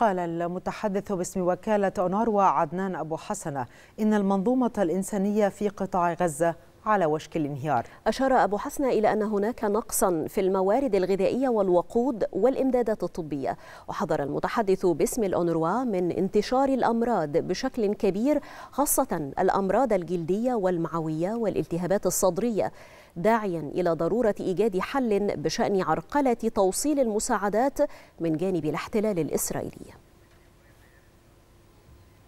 قال المتحدث باسم وكالة أونروا عدنان أبو حسنة إن المنظومة الإنسانية في قطاع غزة على وشك الانهيار أشار أبو حسن إلى أن هناك نقصا في الموارد الغذائية والوقود والإمدادات الطبية وحذر المتحدث باسم الأونروا من انتشار الأمراض بشكل كبير خاصة الأمراض الجلدية والمعوية والالتهابات الصدرية داعيا إلى ضرورة إيجاد حل بشأن عرقلة توصيل المساعدات من جانب الاحتلال الإسرائيلي